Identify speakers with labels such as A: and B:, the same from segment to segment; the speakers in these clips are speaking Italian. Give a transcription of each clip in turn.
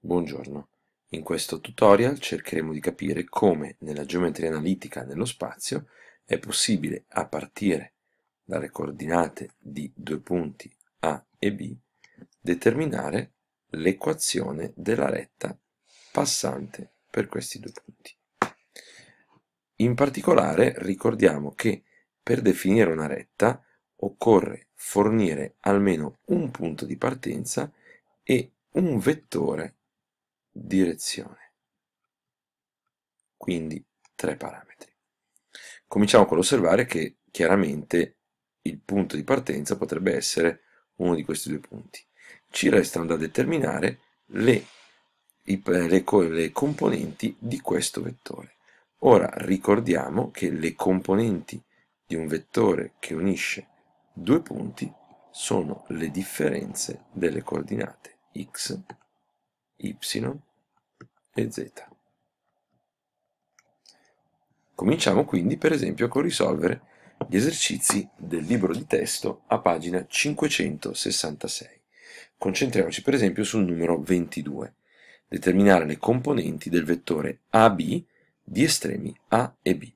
A: Buongiorno, in questo tutorial cercheremo di capire come nella geometria analitica nello spazio è possibile a partire dalle coordinate di due punti A e B determinare l'equazione della retta passante per questi due punti. In particolare ricordiamo che per definire una retta occorre fornire almeno un punto di partenza e un vettore direzione. Quindi tre parametri. Cominciamo con l'osservare che chiaramente il punto di partenza potrebbe essere uno di questi due punti. Ci restano da determinare le, i, le, le componenti di questo vettore. Ora ricordiamo che le componenti di un vettore che unisce due punti sono le differenze delle coordinate x, y e z. Cominciamo quindi per esempio con risolvere gli esercizi del libro di testo a pagina 566. Concentriamoci per esempio sul numero 22. Determinare le componenti del vettore AB di estremi A e B.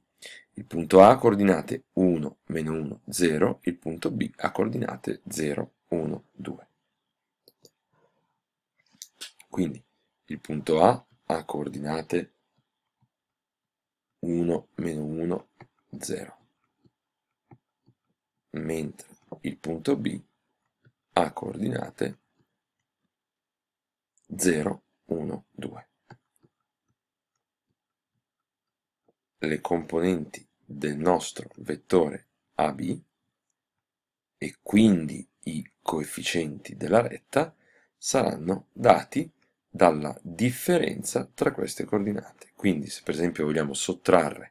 A: Il punto A ha coordinate 1, meno 1, 0, il punto B ha coordinate 0, 1, 2. Quindi il punto A a coordinate 1, meno 1, 0, mentre il punto B ha coordinate 0, 1, 2. Le componenti del nostro vettore AB e quindi i coefficienti della retta saranno dati dalla differenza tra queste coordinate. Quindi se per esempio vogliamo sottrarre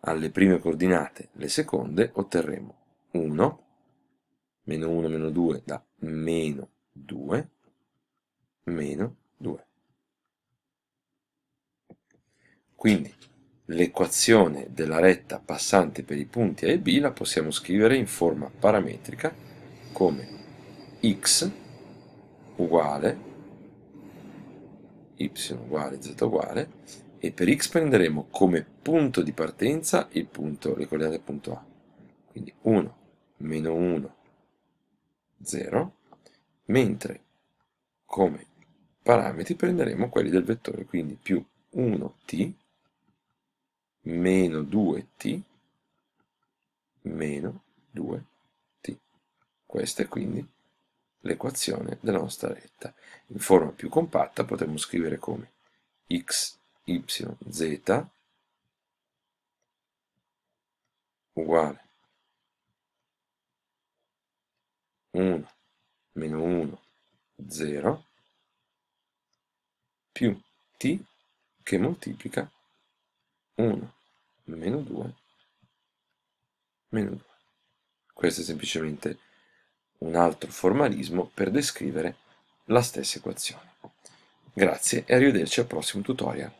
A: alle prime coordinate le seconde, otterremo 1, meno 1, meno 2 da meno 2, meno 2. Quindi l'equazione della retta passante per i punti A e B la possiamo scrivere in forma parametrica come x uguale y uguale z uguale e per x prenderemo come punto di partenza il punto, ricordate il punto A quindi 1 meno 1 0 mentre come parametri prenderemo quelli del vettore quindi più 1t meno 2t meno 2t queste quindi l'equazione della nostra retta. In forma più compatta potremmo scrivere come x, y, z uguale 1 meno 1 0 più t che moltiplica 1 meno 2 meno 2. Questo è semplicemente un altro formalismo per descrivere la stessa equazione. Grazie e arrivederci al prossimo tutorial.